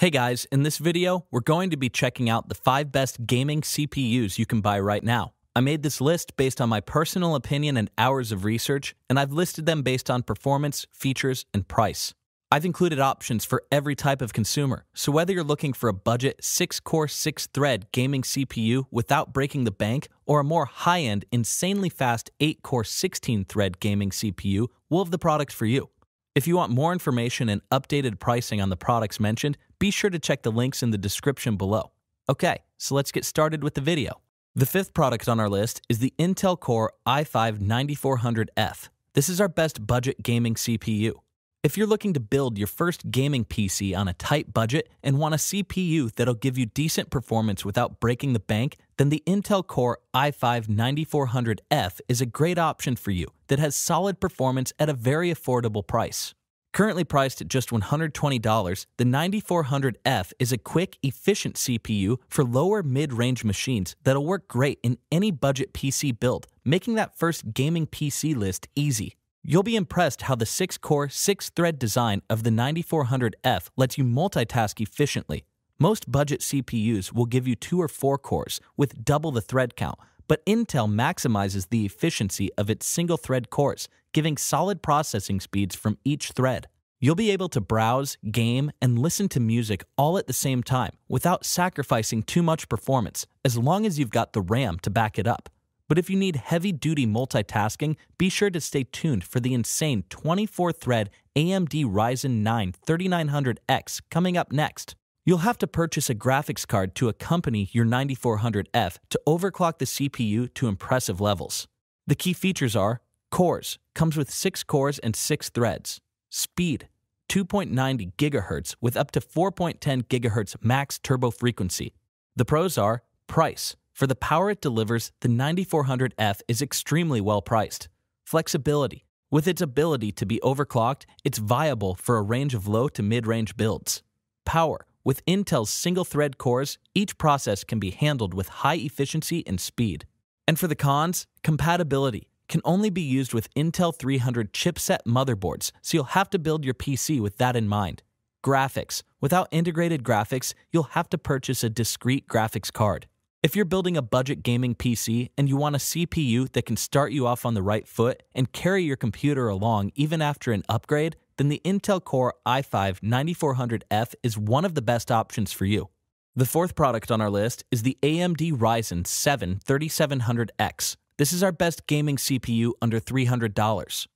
Hey guys, in this video, we're going to be checking out the 5 best gaming CPUs you can buy right now. I made this list based on my personal opinion and hours of research, and I've listed them based on performance, features, and price. I've included options for every type of consumer, so whether you're looking for a budget 6-core, 6-thread gaming CPU without breaking the bank, or a more high-end, insanely fast 8-core, 16-thread gaming CPU, we'll have the product for you. If you want more information and updated pricing on the products mentioned, be sure to check the links in the description below. Okay, so let's get started with the video. The fifth product on our list is the Intel Core i5-9400F. This is our best budget gaming CPU. If you're looking to build your first gaming PC on a tight budget and want a CPU that'll give you decent performance without breaking the bank, then the Intel Core i5-9400F is a great option for you that has solid performance at a very affordable price. Currently priced at just $120, the 9400F is a quick, efficient CPU for lower mid range machines that'll work great in any budget PC build, making that first gaming PC list easy. You'll be impressed how the 6 core, 6 thread design of the 9400F lets you multitask efficiently. Most budget CPUs will give you 2 or 4 cores with double the thread count, but Intel maximizes the efficiency of its single thread cores, giving solid processing speeds from each thread. You'll be able to browse, game, and listen to music all at the same time without sacrificing too much performance, as long as you've got the RAM to back it up. But if you need heavy duty multitasking, be sure to stay tuned for the insane 24 thread AMD Ryzen 9 3900X coming up next. You'll have to purchase a graphics card to accompany your 9400F to overclock the CPU to impressive levels. The key features are cores, comes with 6 cores and 6 threads, speed, 2.90 GHz with up to 4.10 GHz max turbo frequency. The pros are price. For the power it delivers, the 9400F is extremely well priced. Flexibility. With its ability to be overclocked, it's viable for a range of low to mid range builds. Power. With Intel's single thread cores, each process can be handled with high efficiency and speed. And for the cons, compatibility can only be used with Intel 300 chipset motherboards, so you'll have to build your PC with that in mind. Graphics. Without integrated graphics, you'll have to purchase a discrete graphics card. If you're building a budget gaming PC and you want a CPU that can start you off on the right foot and carry your computer along even after an upgrade, then the Intel Core i5 9400F is one of the best options for you. The fourth product on our list is the AMD Ryzen 7 3700X. This is our best gaming CPU under $300.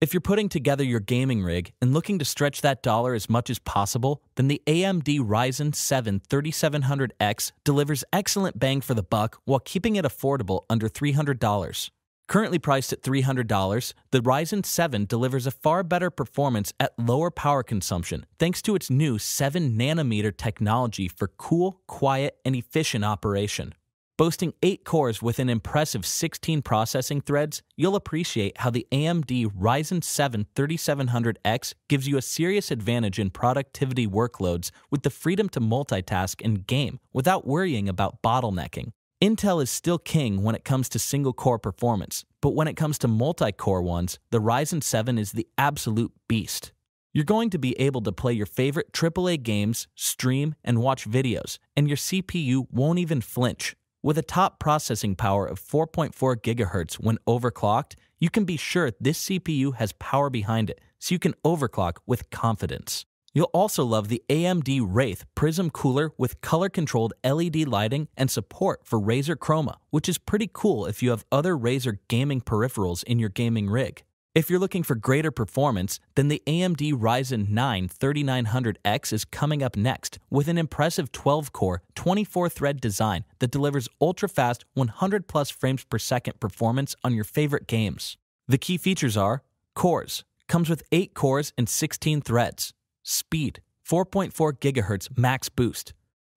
If you're putting together your gaming rig and looking to stretch that dollar as much as possible, then the AMD Ryzen 7 3700X delivers excellent bang for the buck while keeping it affordable under $300. Currently priced at $300, the Ryzen 7 delivers a far better performance at lower power consumption thanks to its new 7 nanometer technology for cool, quiet, and efficient operation. Boasting 8 cores with an impressive 16 processing threads, you'll appreciate how the AMD Ryzen 7 3700X gives you a serious advantage in productivity workloads with the freedom to multitask and game without worrying about bottlenecking. Intel is still king when it comes to single core performance, but when it comes to multi core ones, the Ryzen 7 is the absolute beast. You're going to be able to play your favorite AAA games, stream, and watch videos, and your CPU won't even flinch. With a top processing power of 4.4 GHz when overclocked, you can be sure this CPU has power behind it, so you can overclock with confidence. You'll also love the AMD Wraith Prism Cooler with color controlled LED lighting and support for Razer Chroma, which is pretty cool if you have other Razer gaming peripherals in your gaming rig. If you're looking for greater performance, then the AMD Ryzen 9 3900X is coming up next with an impressive 12 core, 24 thread design that delivers ultra fast 100 plus frames per second performance on your favorite games. The key features are cores, comes with 8 cores and 16 threads, speed, 4.4 gigahertz max boost.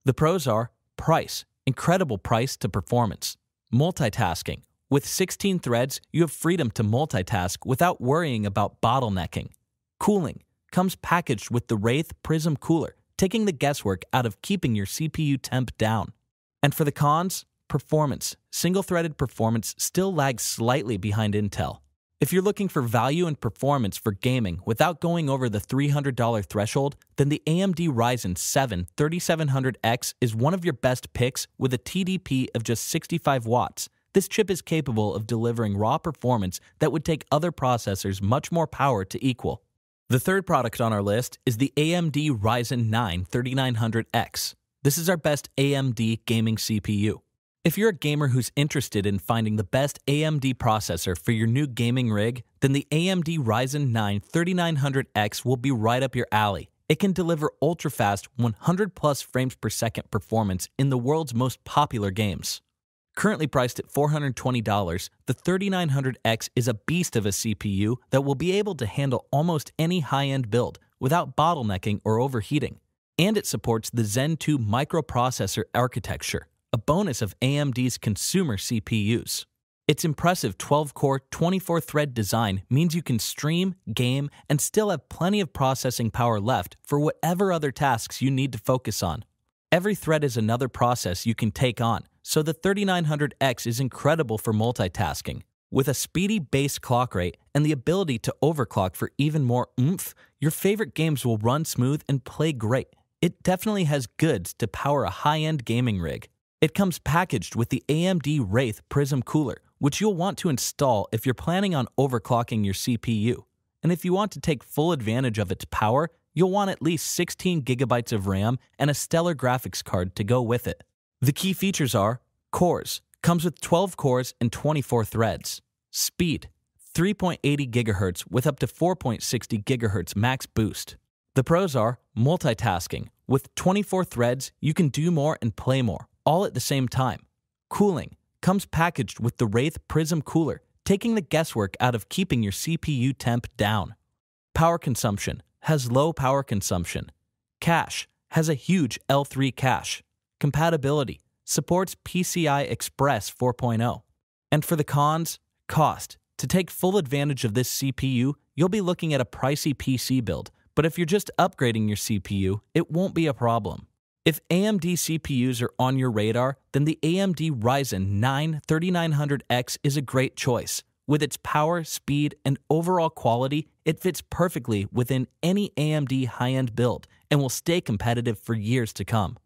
The pros are price, incredible price to performance, multitasking. With 16 threads, you have freedom to multitask without worrying about bottlenecking. Cooling comes packaged with the Wraith Prism cooler, taking the guesswork out of keeping your CPU temp down. And for the cons, performance. Single threaded performance still lags slightly behind Intel. If you're looking for value and performance for gaming without going over the $300 threshold, then the AMD Ryzen 7 3700X is one of your best picks with a TDP of just 65 watts. This chip is capable of delivering raw performance that would take other processors much more power to equal. The third product on our list is the AMD Ryzen 9 3900X. This is our best AMD gaming CPU. If you're a gamer who's interested in finding the best AMD processor for your new gaming rig, then the AMD Ryzen 9 3900X will be right up your alley. It can deliver ultra fast 100 plus frames per second performance in the world's most popular games. Currently priced at $420, the 3900X is a beast of a CPU that will be able to handle almost any high end build without bottlenecking or overheating. And it supports the Zen 2 microprocessor architecture a bonus of AMD's consumer CPUs. Its impressive 12 core, 24 thread design means you can stream, game, and still have plenty of processing power left for whatever other tasks you need to focus on. Every thread is another process you can take on, so the 3900X is incredible for multitasking. With a speedy base clock rate and the ability to overclock for even more oomph, your favorite games will run smooth and play great. It definitely has goods to power a high end gaming rig. It comes packaged with the AMD Wraith Prism Cooler, which you'll want to install if you're planning on overclocking your CPU. And if you want to take full advantage of its power, you'll want at least 16 gigabytes of RAM and a stellar graphics card to go with it. The key features are cores, comes with 12 cores and 24 threads, speed, 3.80 GHz with up to 4.60 GHz max boost. The pros are multitasking. With 24 threads, you can do more and play more all at the same time. Cooling comes packaged with the Wraith Prism Cooler, taking the guesswork out of keeping your CPU temp down. Power consumption has low power consumption. Cache has a huge L3 cache. Compatibility supports PCI Express 4.0. And for the cons, cost. To take full advantage of this CPU, you'll be looking at a pricey PC build, but if you're just upgrading your CPU, it won't be a problem. If AMD CPUs are on your radar, then the AMD Ryzen 9 3900X is a great choice. With its power, speed, and overall quality, it fits perfectly within any AMD high end build and will stay competitive for years to come.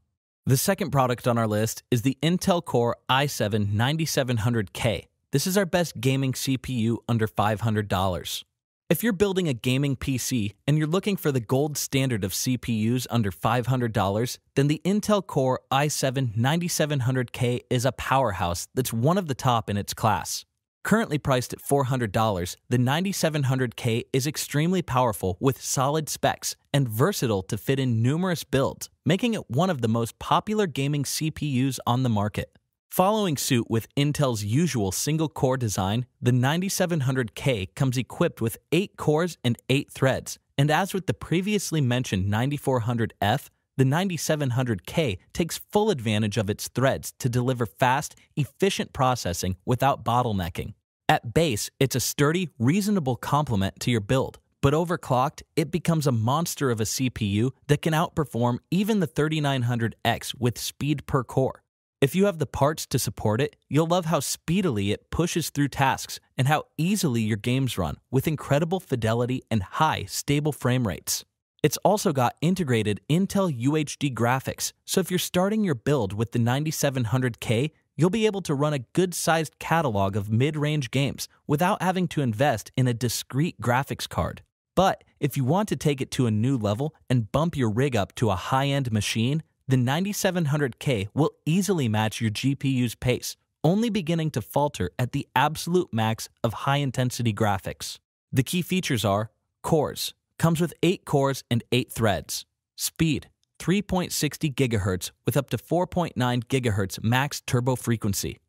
The second product on our list is the Intel Core i7 9700K. This is our best gaming CPU under $500. If you're building a gaming PC and you're looking for the gold standard of CPUs under $500, then the Intel Core i7 9700K is a powerhouse that's one of the top in its class. Currently priced at $400, the 9700K is extremely powerful with solid specs and versatile to fit in numerous builds, making it one of the most popular gaming CPUs on the market. Following suit with Intel's usual single core design, the 9700K comes equipped with 8 cores and 8 threads, and as with the previously mentioned 9400F, the 9700K takes full advantage of its threads to deliver fast, efficient processing without bottlenecking. At base, it's a sturdy, reasonable complement to your build, but overclocked, it becomes a monster of a CPU that can outperform even the 3900X with speed per core. If you have the parts to support it, you'll love how speedily it pushes through tasks and how easily your games run with incredible fidelity and high, stable frame rates. It's also got integrated Intel UHD graphics, so if you're starting your build with the 9700K, you'll be able to run a good sized catalog of mid range games without having to invest in a discrete graphics card. But if you want to take it to a new level and bump your rig up to a high end machine, the 9700K will easily match your GPU's pace, only beginning to falter at the absolute max of high intensity graphics. The key features are cores, comes with 8 cores and 8 threads, speed, 3.60 GHz with up to 4.9 GHz max turbo frequency.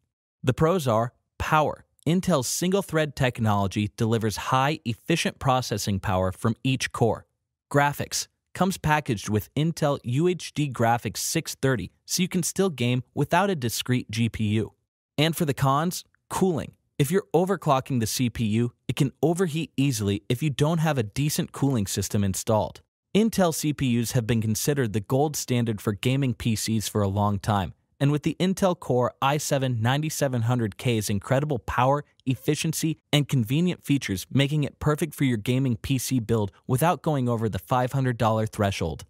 The pros are power. Intel's single thread technology delivers high, efficient processing power from each core. Graphics comes packaged with Intel UHD Graphics 630, so you can still game without a discrete GPU. And for the cons, cooling. If you're overclocking the CPU, it can overheat easily if you don't have a decent cooling system installed. Intel CPUs have been considered the gold standard for gaming PCs for a long time, and with the Intel Core i7 9700K's incredible power, efficiency, and convenient features, making it perfect for your gaming PC build without going over the $500 threshold.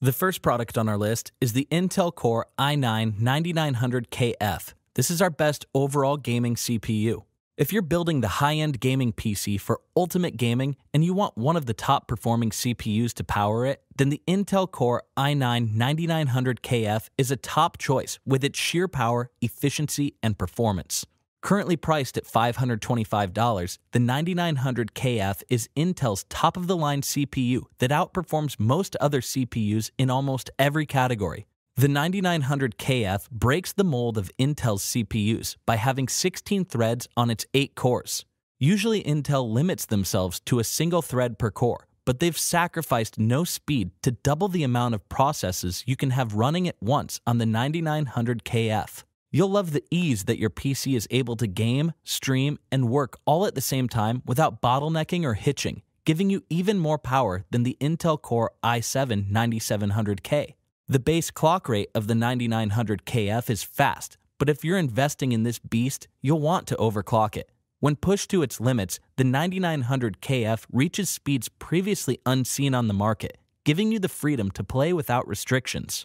The first product on our list is the Intel Core i9 9900KF. This is our best overall gaming CPU. If you're building the high end gaming PC for ultimate gaming and you want one of the top performing CPUs to power it, then the Intel Core i9 9900KF is a top choice with its sheer power, efficiency, and performance. Currently priced at $525, the 9900KF is Intel's top of the line CPU that outperforms most other CPUs in almost every category. The 9900KF breaks the mold of Intel's CPUs by having 16 threads on its 8 cores. Usually, Intel limits themselves to a single thread per core, but they've sacrificed no speed to double the amount of processes you can have running at once on the 9900KF. You'll love the ease that your PC is able to game, stream, and work all at the same time without bottlenecking or hitching, giving you even more power than the Intel Core i7 9700K. The base clock rate of the 9900KF is fast, but if you're investing in this beast, you'll want to overclock it. When pushed to its limits, the 9900KF reaches speeds previously unseen on the market, giving you the freedom to play without restrictions.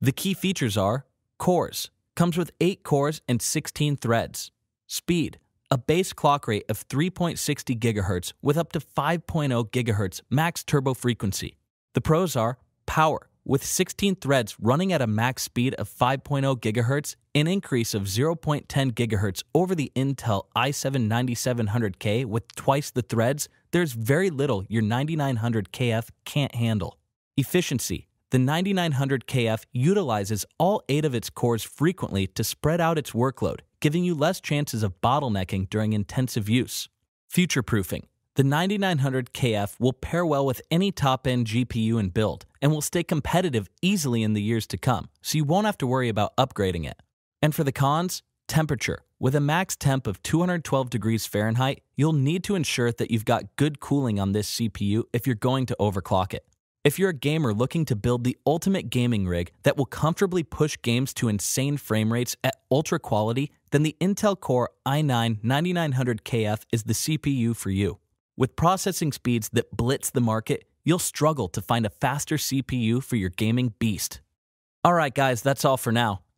The key features are cores, comes with 8 cores and 16 threads, speed, a base clock rate of 3.60 GHz with up to 5.0 GHz max turbo frequency. The pros are power, with 16 threads running at a max speed of 5.0 GHz an increase of 0.10 gigahertz over the Intel i7 9700K with twice the threads, there's very little your 9900KF can't handle. Efficiency The 9900KF utilizes all eight of its cores frequently to spread out its workload, giving you less chances of bottlenecking during intensive use. Future proofing the 9900KF will pair well with any top end GPU and build and will stay competitive easily in the years to come, so you won't have to worry about upgrading it. And for the cons, temperature. With a max temp of 212 degrees Fahrenheit, you'll need to ensure that you've got good cooling on this CPU if you're going to overclock it. If you're a gamer looking to build the ultimate gaming rig that will comfortably push games to insane frame rates at ultra quality, then the Intel Core i9-9900KF is the CPU for you. With processing speeds that blitz the market, you'll struggle to find a faster CPU for your gaming beast. Alright guys, that's all for now.